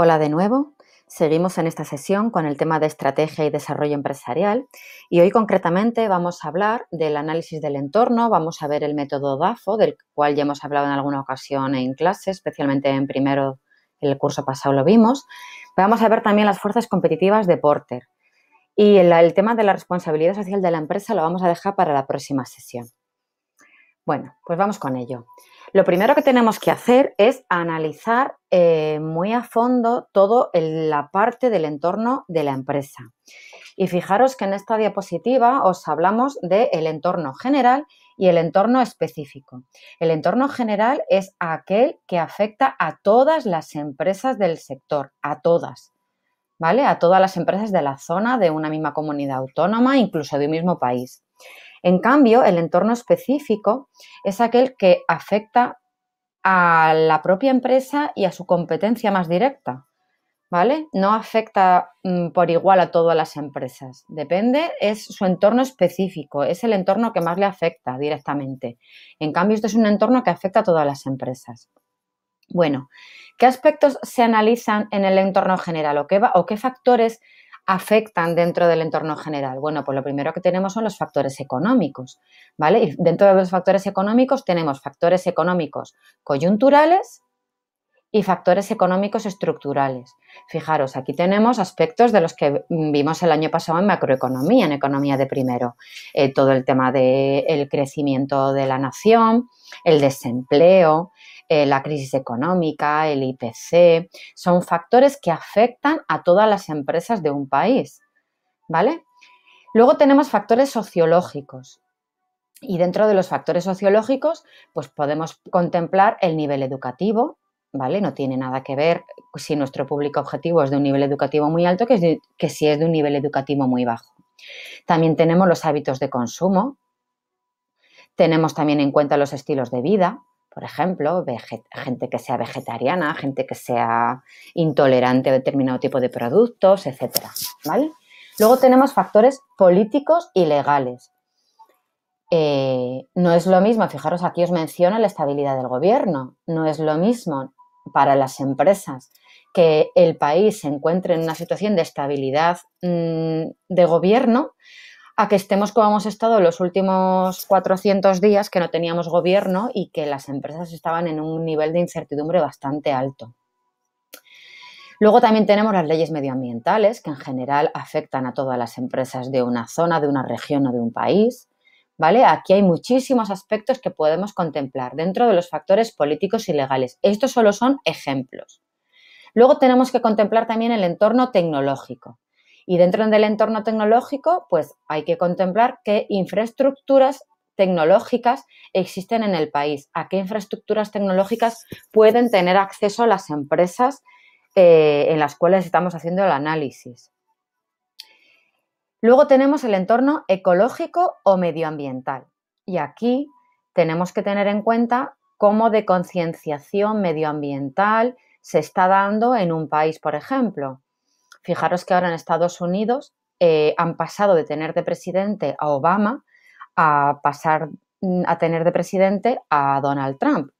Hola de nuevo. Seguimos en esta sesión con el tema de estrategia y desarrollo empresarial y hoy concretamente vamos a hablar del análisis del entorno, vamos a ver el método DAFO, del cual ya hemos hablado en alguna ocasión en clase, especialmente en primero, el curso pasado lo vimos. Vamos a ver también las fuerzas competitivas de Porter y el tema de la responsabilidad social de la empresa lo vamos a dejar para la próxima sesión. Bueno, pues vamos con ello. Lo primero que tenemos que hacer es analizar eh, muy a fondo toda la parte del entorno de la empresa. Y fijaros que en esta diapositiva os hablamos del el entorno general y el entorno específico. El entorno general es aquel que afecta a todas las empresas del sector, a todas. ¿Vale? A todas las empresas de la zona, de una misma comunidad autónoma, incluso de un mismo país. En cambio, el entorno específico es aquel que afecta a la propia empresa y a su competencia más directa. ¿Vale? No afecta mm, por igual a todas las empresas. Depende, es su entorno específico, es el entorno que más le afecta directamente. En cambio, esto es un entorno que afecta a todas las empresas. Bueno, ¿qué aspectos se analizan en el entorno general o qué, o qué factores afectan dentro del entorno general? Bueno, pues lo primero que tenemos son los factores económicos, ¿vale? dentro de los factores económicos tenemos factores económicos coyunturales y factores económicos estructurales. Fijaros, aquí tenemos aspectos de los que vimos el año pasado en macroeconomía, en economía de primero, eh, todo el tema del crecimiento de la nación, el desempleo, eh, la crisis económica, el IPC, son factores que afectan a todas las empresas de un país, ¿vale? Luego tenemos factores sociológicos. Y dentro de los factores sociológicos, pues podemos contemplar el nivel educativo, ¿vale? No tiene nada que ver si nuestro público objetivo es de un nivel educativo muy alto que, que si es de un nivel educativo muy bajo. También tenemos los hábitos de consumo, tenemos también en cuenta los estilos de vida, por ejemplo, gente que sea vegetariana, gente que sea intolerante a determinado tipo de productos, etcétera, ¿vale? Luego tenemos factores políticos y legales. Eh, no es lo mismo, fijaros, aquí os menciona la estabilidad del gobierno, no es lo mismo para las empresas que el país se encuentre en una situación de estabilidad mm, de gobierno a que estemos como hemos estado los últimos 400 días, que no teníamos gobierno y que las empresas estaban en un nivel de incertidumbre bastante alto. Luego también tenemos las leyes medioambientales, que en general afectan a todas las empresas de una zona, de una región o de un país. ¿Vale? Aquí hay muchísimos aspectos que podemos contemplar dentro de los factores políticos y legales. Estos solo son ejemplos. Luego tenemos que contemplar también el entorno tecnológico. Y dentro del entorno tecnológico, pues hay que contemplar qué infraestructuras tecnológicas existen en el país, a qué infraestructuras tecnológicas pueden tener acceso las empresas eh, en las cuales estamos haciendo el análisis. Luego tenemos el entorno ecológico o medioambiental. Y aquí tenemos que tener en cuenta cómo de concienciación medioambiental se está dando en un país, por ejemplo. Fijaros que ahora en Estados Unidos eh, han pasado de tener de presidente a Obama a pasar mm, a tener de presidente a Donald Trump.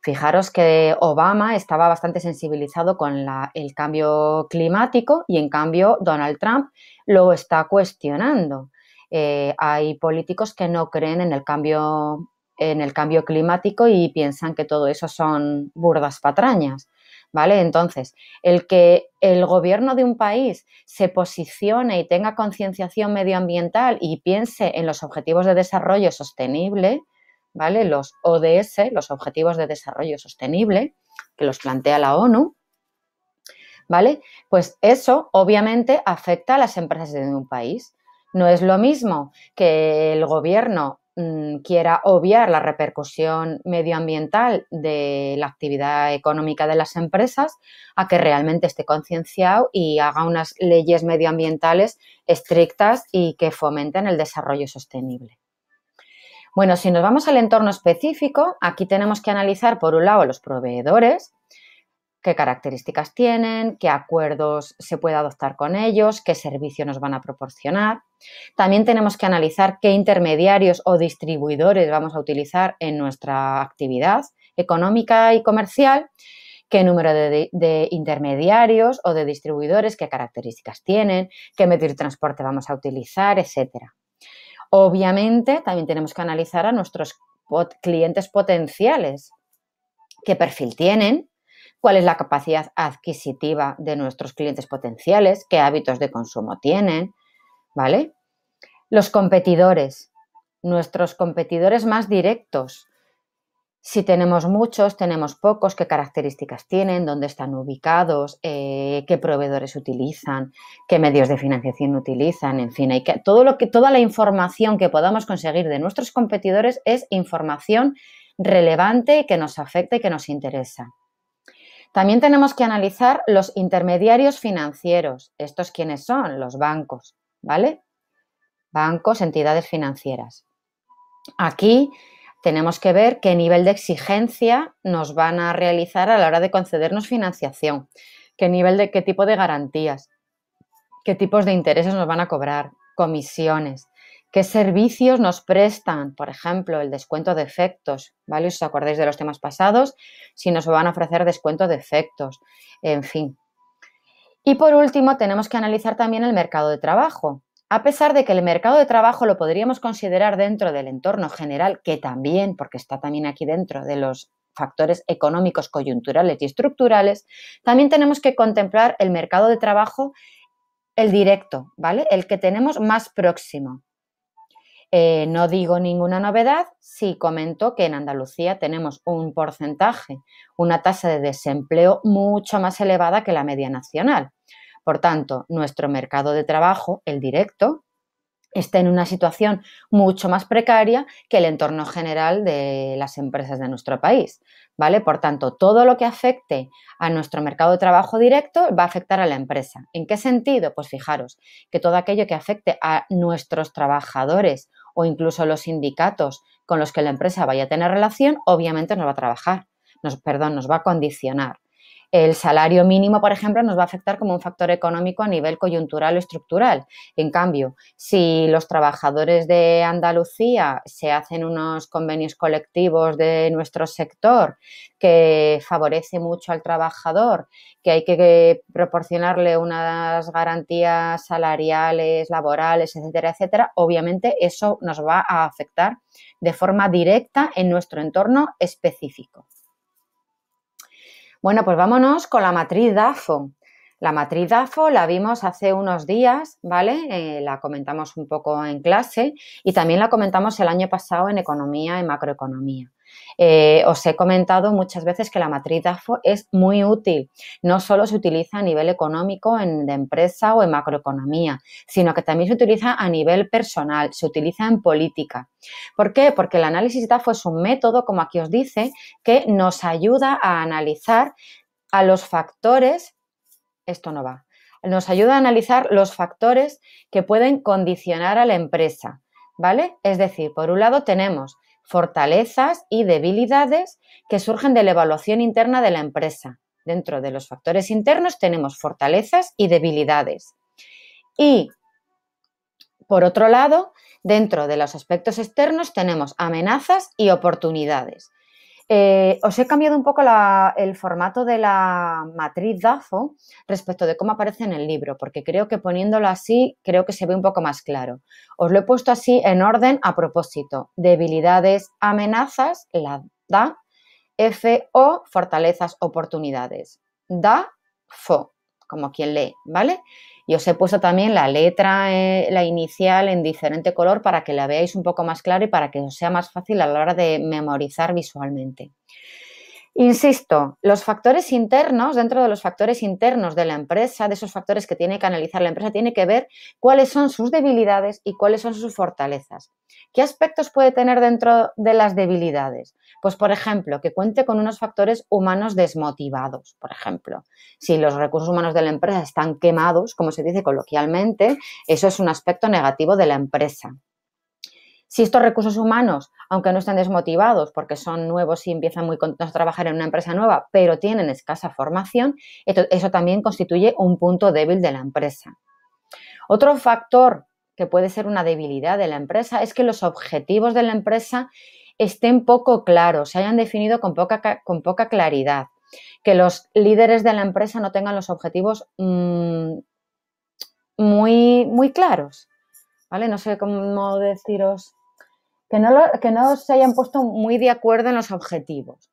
Fijaros que Obama estaba bastante sensibilizado con el cambio climático y en cambio Donald Trump lo está cuestionando. Eh, hay políticos que no creen en en el cambio climático y piensan que todo eso son burdas patrañas. ¿vale? Entonces, el que el gobierno de un país se posicione y tenga concienciación medioambiental y piense en los objetivos de desarrollo sostenible, ¿vale? Los ODS, los objetivos de desarrollo sostenible, que los plantea la ONU, ¿vale? Pues eso obviamente afecta a las empresas de un país. No es lo mismo que el gobierno Mm, quiera obviar la repercusión medioambiental de la actividad económica de las empresas a que realmente esté concienciado y haga unas leyes medioambientales estrictas y que fomenten el desarrollo sostenible. Bueno, si nos vamos al entorno específico, aquí tenemos que analizar, por un lado, los proveedores, qué características tienen, qué acuerdos se puede adoptar con ellos, qué servicio nos van a proporcionar. También tenemos que analizar qué intermediarios o distribuidores vamos a utilizar en nuestra actividad económica y comercial, qué número de, intermediarios o de distribuidores, qué características tienen, qué medio de transporte vamos a utilizar, etcétera. Obviamente, también tenemos que analizar a nuestros clientes potenciales, qué perfil tienen, cuál es la capacidad adquisitiva de nuestros clientes potenciales, qué hábitos de consumo tienen, ¿vale? Los competidores, nuestros competidores más directos. Si tenemos muchos, tenemos pocos, qué características tienen, dónde están ubicados, eh, qué proveedores utilizan, qué medios de financiación utilizan, en fin, hay que, todo lo que, toda la información que podamos conseguir de nuestros competidores es información relevante que nos afecta y que nos interesa. También tenemos que analizar los intermediarios financieros. ¿Estos quiénes son? Los bancos. ¿vale? Bancos, entidades financieras. Aquí tenemos que ver qué nivel de exigencia nos van a realizar a la hora de concedernos financiación, qué nivel de qué tipo de garantías, qué tipos de intereses nos van a cobrar, comisiones, qué servicios nos prestan, por ejemplo, el descuento de efectos, ¿vale? Si os acordáis de los temas pasados, si nos van a ofrecer descuento de efectos, en fin, y por último, tenemos que analizar también el mercado de trabajo. A pesar de que el mercado de trabajo lo podríamos considerar dentro del entorno general, que también, porque está también aquí dentro de los factores económicos, coyunturales y estructurales, también tenemos que contemplar el mercado de trabajo, el directo, ¿vale? El que tenemos más próximo. Eh, no digo ninguna novedad si comento que en Andalucía tenemos un porcentaje, una tasa de desempleo mucho más elevada que la media nacional. Por tanto, nuestro mercado de trabajo, el directo, está en una situación mucho más precaria que el entorno general de las empresas de nuestro país, ¿vale? Por tanto, todo lo que afecte a nuestro mercado de trabajo directo va a afectar a la empresa. ¿En qué sentido? Pues fijaros que todo aquello que afecte a nuestros trabajadores o incluso los sindicatos con los que la empresa vaya a tener relación, obviamente nos va a trabajar, nos, perdón, nos va a condicionar el salario mínimo, por ejemplo, nos va a afectar como un factor económico a nivel coyuntural o estructural. En cambio, si los trabajadores de Andalucía se hacen unos convenios colectivos de nuestro sector que favorece mucho al trabajador, que hay que proporcionarle unas garantías salariales, laborales, etcétera, etcétera, obviamente eso nos va a afectar de forma directa en nuestro entorno específico. Bueno, pues vámonos con la matriz DAFO. La matriz DAFO la vimos hace unos días, ¿vale? Eh, la comentamos un poco en clase y también la comentamos el año pasado en economía y macroeconomía. Eh, os he comentado muchas veces que la matriz DAFO es muy útil. No solo se utiliza a nivel económico en, de empresa o en macroeconomía, sino que también se utiliza a nivel personal, se utiliza en política. ¿Por qué? Porque el análisis DAFO es un método, como aquí os dice, que nos ayuda a analizar a los factores esto no va. Nos ayuda a analizar los factores que pueden condicionar a la empresa, ¿vale? Es decir, por un lado tenemos fortalezas y debilidades que surgen de la evaluación interna de la empresa. Dentro de los factores internos tenemos fortalezas y debilidades. Y, por otro lado, dentro de los aspectos externos tenemos amenazas y oportunidades. Eh, os he cambiado un poco el formato de la matriz DAFO respecto de cómo aparece en el libro, porque creo que poniéndolo así creo que se ve un poco más claro. Os lo he puesto así en orden a propósito. Debilidades, amenazas, la DA, F, O, fortalezas, oportunidades. DA, FO, como quien lee, ¿vale? Y os he puesto también la letra, eh, la inicial en diferente color para que la veáis un poco más clara y para que os sea más fácil a la hora de memorizar visualmente. Insisto, los factores internos, dentro de los factores internos de la empresa, de esos factores que tiene que analizar la empresa, tiene que ver cuáles son sus debilidades y cuáles son sus fortalezas. ¿Qué aspectos puede tener dentro de las debilidades? Pues, por ejemplo, que cuente con unos factores humanos desmotivados, por ejemplo. Si los recursos humanos de la empresa están quemados, como se dice coloquialmente, eso es un aspecto negativo de la empresa. Si estos recursos humanos, aunque no estén desmotivados porque son nuevos y empiezan muy contentos a trabajar en una empresa nueva, pero tienen escasa formación, eso también constituye un punto débil de la empresa. Otro factor que puede ser una debilidad de la empresa es que los objetivos de la empresa estén poco claros, se hayan definido con poca, con poca claridad, que los líderes de la empresa no tengan los objetivos mm, muy, muy claros. ¿Vale? No sé cómo deciros que no, se hayan puesto muy de acuerdo en los objetivos.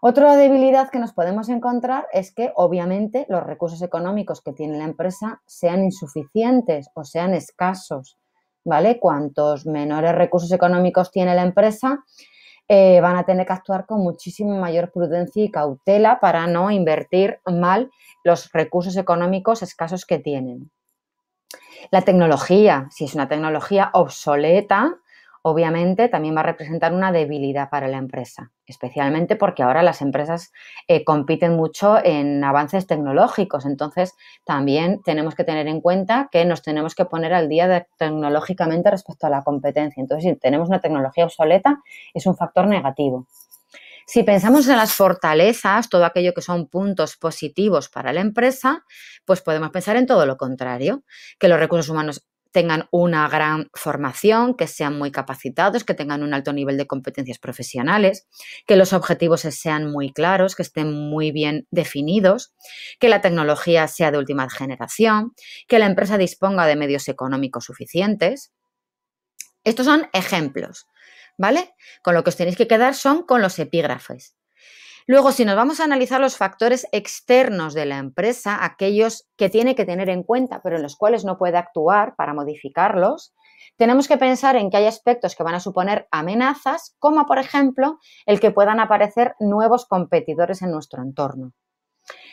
Otra debilidad que nos podemos encontrar es que obviamente los recursos económicos que tiene la empresa sean insuficientes o sean escasos, ¿vale? Cuantos menores recursos económicos tiene la empresa, eh, van a tener que actuar con muchísima mayor prudencia y cautela para no invertir mal los recursos económicos escasos que tienen. La tecnología, si es una tecnología obsoleta, obviamente también va a representar una debilidad para la empresa, especialmente porque ahora las empresas eh, compiten mucho en avances tecnológicos. Entonces, también tenemos que tener en cuenta que nos tenemos que poner al día tecnológicamente respecto a la competencia. Entonces, si tenemos una tecnología obsoleta, es un factor negativo. Si pensamos en las fortalezas, todo aquello que son puntos positivos para la empresa, pues podemos pensar en todo lo contrario, que los recursos humanos tengan una gran formación, que sean muy capacitados, que tengan un alto nivel de competencias profesionales, que los objetivos sean muy claros, que estén muy bien definidos, que la tecnología sea de última generación, que la empresa disponga de medios económicos suficientes. Estos son ejemplos, ¿vale? Con lo que os tenéis que quedar son con los epígrafes. Luego, si nos vamos a analizar los factores externos de la empresa, aquellos que tiene que tener en cuenta, pero en los cuales no puede actuar para modificarlos, tenemos que pensar en que hay aspectos que van a suponer amenazas, como por ejemplo el que puedan aparecer nuevos competidores en nuestro entorno.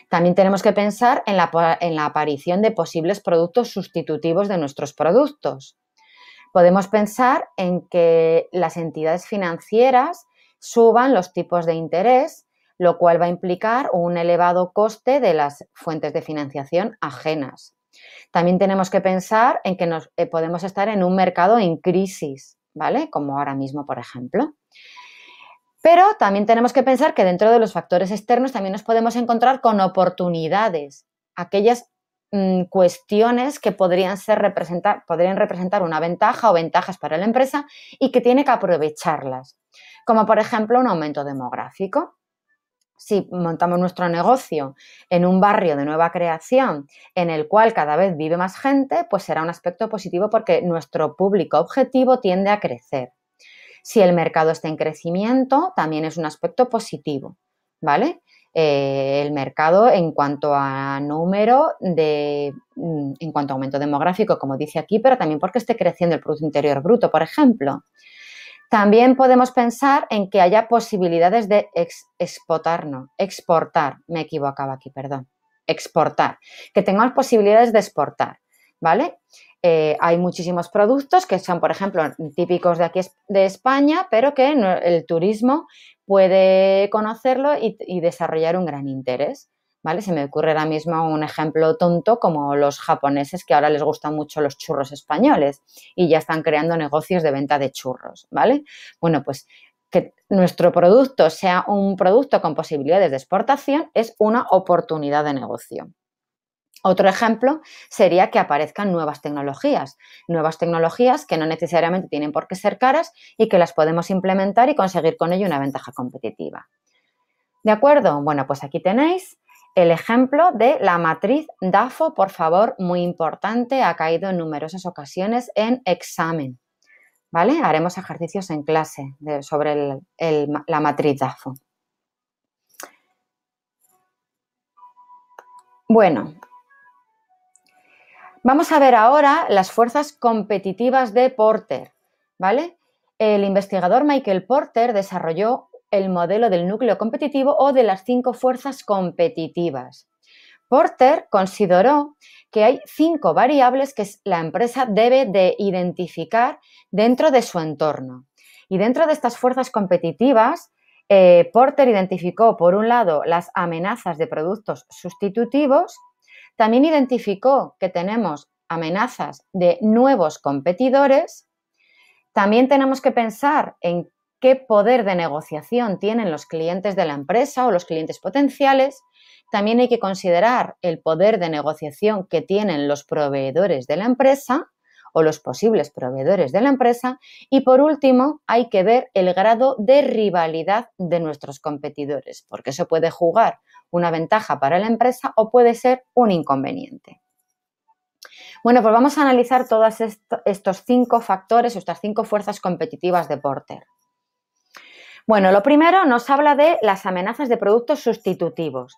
También tenemos que pensar en la, en la aparición de posibles productos sustitutivos de nuestros productos. Podemos pensar en que las entidades financieras suban los tipos de interés lo cual va a implicar un elevado coste de las fuentes de financiación ajenas. También tenemos que pensar en que nos, eh, podemos estar en un mercado en crisis, ¿vale? Como ahora mismo, por ejemplo. Pero también tenemos que pensar que dentro de los factores externos también nos podemos encontrar con oportunidades, aquellas mm, cuestiones que podrían, ser representar, podrían representar una ventaja o ventajas para la empresa y que tiene que aprovecharlas, como por ejemplo un aumento demográfico si montamos nuestro negocio en un barrio de nueva creación en el cual cada vez vive más gente, pues será un aspecto positivo porque nuestro público objetivo tiende a crecer. Si el mercado está en crecimiento, también es un aspecto positivo, ¿vale? Eh, el mercado en cuanto a número de, mm, en cuanto a aumento demográfico, como dice aquí, pero también porque esté creciendo el Producto Interior Bruto, por ejemplo. También podemos pensar en que haya posibilidades de exportar, no, exportar, me equivocaba aquí, perdón, exportar, que tengamos posibilidades de exportar, ¿vale? Eh, hay muchísimos productos que son, por ejemplo, típicos de aquí de España, pero que el turismo puede conocerlo y desarrollar un gran interés. ¿vale? Se me ocurre ahora mismo un ejemplo tonto como los japoneses que ahora les gustan mucho los churros españoles y ya están creando negocios de venta de churros, ¿vale? Bueno, pues que nuestro producto sea un producto con posibilidades de exportación es una oportunidad de negocio. Otro ejemplo sería que aparezcan nuevas tecnologías, nuevas tecnologías que no necesariamente tienen por qué ser caras y que las podemos implementar y conseguir con ello una ventaja competitiva. ¿De acuerdo? Bueno, pues aquí tenéis el ejemplo de la matriz DAFO, por favor, muy importante, ha caído en numerosas ocasiones en examen. ¿Vale? Haremos ejercicios en clase sobre la matriz DAFO. Bueno, vamos a ver ahora las fuerzas competitivas de Porter, ¿vale? El investigador Michael Porter desarrolló el modelo del núcleo competitivo o de las cinco fuerzas competitivas. Porter consideró que hay cinco variables que la empresa debe de identificar dentro de su entorno. Y dentro de estas fuerzas competitivas, eh, Porter identificó, por un lado, las amenazas de productos sustitutivos, también identificó que tenemos amenazas de nuevos competidores, también tenemos que pensar en qué poder de negociación tienen los clientes de la empresa o los clientes potenciales. También hay que considerar el poder de negociación que tienen los proveedores de la empresa o los posibles proveedores de la empresa. Y por último, hay que ver el grado de rivalidad de nuestros competidores, porque eso puede jugar una ventaja para la empresa o puede ser un inconveniente. Bueno, pues vamos a analizar todos estos cinco factores, estas cinco fuerzas competitivas de Porter. Bueno, lo primero nos habla de las amenazas de productos sustitutivos.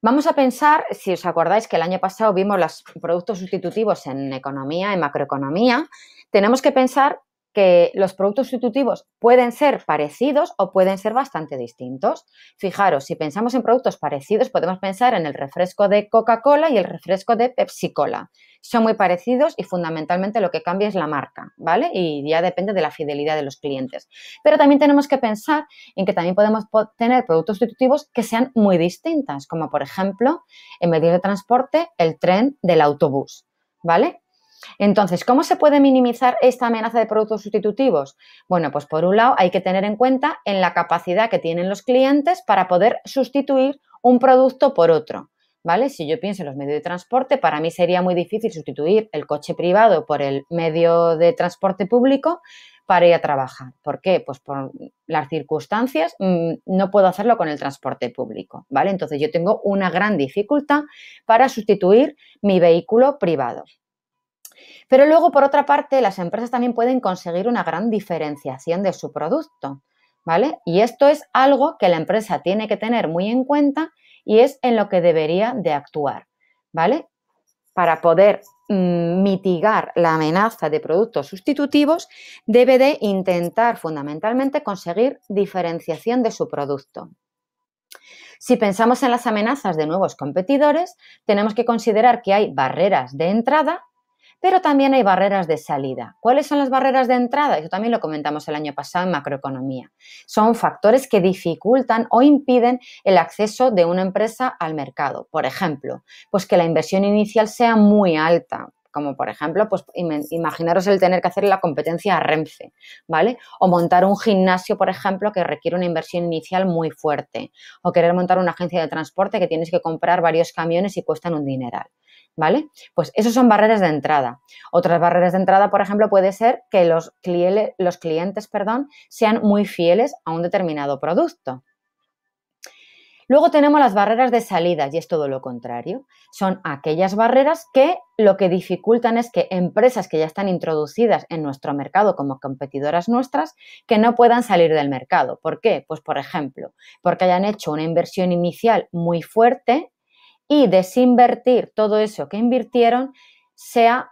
Vamos a pensar, si os acordáis que el año pasado vimos los productos sustitutivos en economía, en macroeconomía, tenemos que pensar que los productos sustitutivos pueden ser parecidos o pueden ser bastante distintos. Fijaros, si pensamos en productos parecidos, podemos pensar en el refresco de Coca-Cola y el refresco de Pepsi-Cola. Son muy parecidos y fundamentalmente lo que cambia es la marca, ¿vale? Y ya depende de la fidelidad de los clientes. Pero también tenemos que pensar en que también podemos tener productos sustitutivos que sean muy distintas, como por ejemplo, en medios de transporte, el tren del autobús, ¿vale? Entonces, ¿cómo se puede minimizar esta amenaza de productos sustitutivos? Bueno, pues por un lado hay que tener en cuenta en la capacidad que tienen los clientes para poder sustituir un producto por otro. ¿Vale? Si yo pienso en los medios de transporte, para mí sería muy difícil sustituir el coche privado por el medio de transporte público para ir a trabajar. ¿Por qué? Pues por las circunstancias mm, no puedo hacerlo con el transporte público, ¿vale? Entonces yo tengo una gran dificultad para sustituir mi vehículo privado. Pero luego, por otra parte, las empresas también pueden conseguir una gran diferenciación de su producto, ¿vale? Y esto es algo que la empresa tiene que tener muy en cuenta y es en lo que debería de actuar, ¿vale? Para poder mm, mitigar la amenaza de productos sustitutivos, debe de intentar fundamentalmente conseguir diferenciación de su producto. Si pensamos en las amenazas de nuevos competidores, tenemos que considerar que hay barreras de entrada pero también hay barreras de salida. ¿Cuáles son las barreras de entrada? Eso también lo comentamos el año pasado en macroeconomía. Son factores que dificultan o impiden el acceso de una empresa al mercado. Por ejemplo, pues que la inversión inicial sea muy alta, como por ejemplo, pues imaginaros el tener que hacer la competencia a Renfe, ¿vale? O montar un gimnasio, por ejemplo, que requiere una inversión inicial muy fuerte, o querer montar una agencia de transporte que tienes que comprar varios camiones y cuestan un dineral. ¿Vale? Pues esos son barreras de entrada. Otras barreras de entrada, por ejemplo, puede ser que los, clientes, los clientes perdón, sean muy fieles a un determinado producto. Luego tenemos las barreras de salida y es todo lo contrario. Son aquellas barreras que lo que dificultan es que empresas que ya están introducidas en nuestro mercado como competidoras nuestras, que no puedan salir del mercado. ¿Por qué? Pues por ejemplo, porque hayan hecho una inversión inicial muy fuerte y desinvertir todo eso que invirtieron sea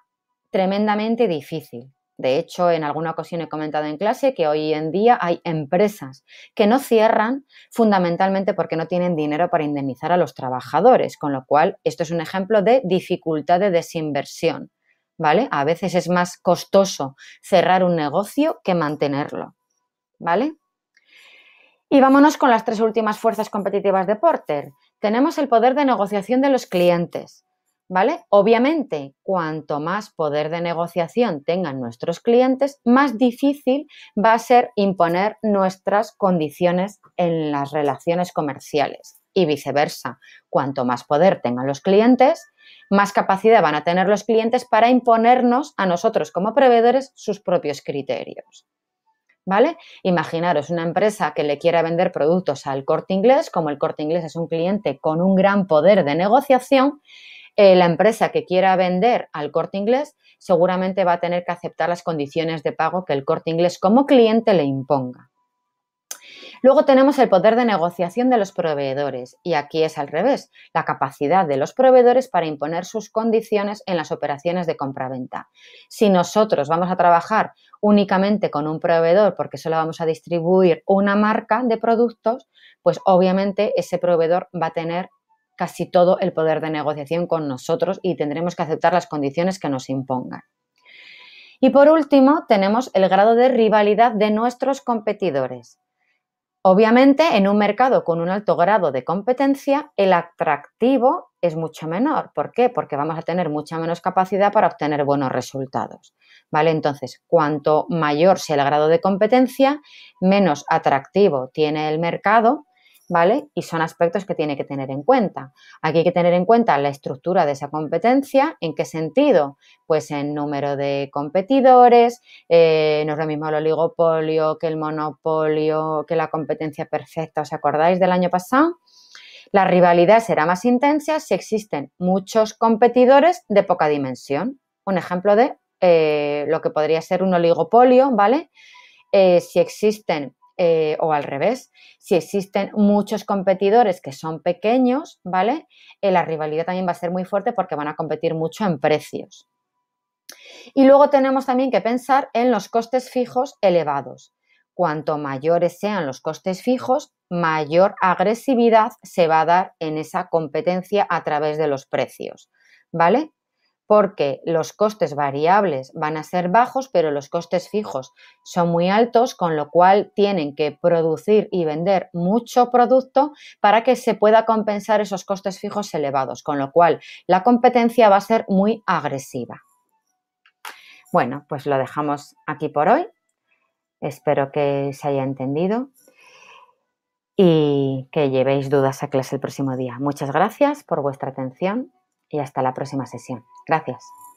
tremendamente difícil. De hecho, en alguna ocasión he comentado en clase que hoy en día hay empresas que no cierran fundamentalmente porque no tienen dinero para indemnizar a los trabajadores, con lo cual esto es un ejemplo de dificultad de desinversión. ¿Vale? A veces es más costoso cerrar un negocio que mantenerlo. ¿Vale? Y vámonos con las tres últimas fuerzas competitivas de Porter. Tenemos el poder de negociación de los clientes. ¿vale? Obviamente, cuanto más poder de negociación tengan nuestros clientes, más difícil va a ser imponer nuestras condiciones en las relaciones comerciales y viceversa. Cuanto más poder tengan los clientes, más capacidad van a tener los clientes para imponernos a nosotros como proveedores sus propios criterios. ¿Vale? Imaginaros una empresa que le quiera vender productos al corte inglés, como el corte inglés es un cliente con un gran poder de negociación, eh, la empresa que quiera vender al corte inglés seguramente va a tener que aceptar las condiciones de pago que el corte inglés como cliente le imponga. Luego tenemos el poder de negociación de los proveedores y aquí es al revés, la capacidad de los proveedores para imponer sus condiciones en las operaciones de compraventa. Si nosotros vamos a trabajar únicamente con un proveedor porque solo vamos a distribuir una marca de productos, pues obviamente ese proveedor va a tener casi todo el poder de negociación con nosotros y tendremos que aceptar las condiciones que nos impongan. Y por último, tenemos el grado de rivalidad de nuestros competidores. Obviamente, en un mercado con un alto grado de competencia, el atractivo es mucho menor. ¿Por qué? Porque vamos a tener mucha menos capacidad para obtener buenos resultados. ¿Vale? Entonces, cuanto mayor sea el grado de competencia, menos atractivo tiene el mercado ¿vale? Y son aspectos que tiene que tener en cuenta. Aquí hay que tener en cuenta la estructura de esa competencia, ¿en qué sentido? Pues en número de competidores, eh, no es lo mismo el oligopolio que el monopolio, que la competencia perfecta, ¿os acordáis del año pasado? La rivalidad será más intensa si existen muchos competidores de poca dimensión. Un ejemplo de eh, lo que podría ser un oligopolio, ¿vale? Eh, si existen eh, o al revés. Si existen muchos competidores que son pequeños, ¿vale? Eh, la rivalidad también va a ser muy fuerte porque van a competir mucho en precios. Y luego tenemos también que pensar en los costes fijos elevados. Cuanto mayores sean los costes fijos, mayor agresividad se va a dar en esa competencia a través de los precios, ¿vale? porque los costes variables van a ser bajos, pero los costes fijos son muy altos, con lo cual tienen que producir y vender mucho producto para que se pueda compensar esos costes fijos elevados, con lo cual la competencia va a ser muy agresiva. Bueno, pues lo dejamos aquí por hoy. Espero que se haya entendido y que llevéis dudas a clase el próximo día. Muchas gracias por vuestra atención y hasta la próxima sesión. Gracias.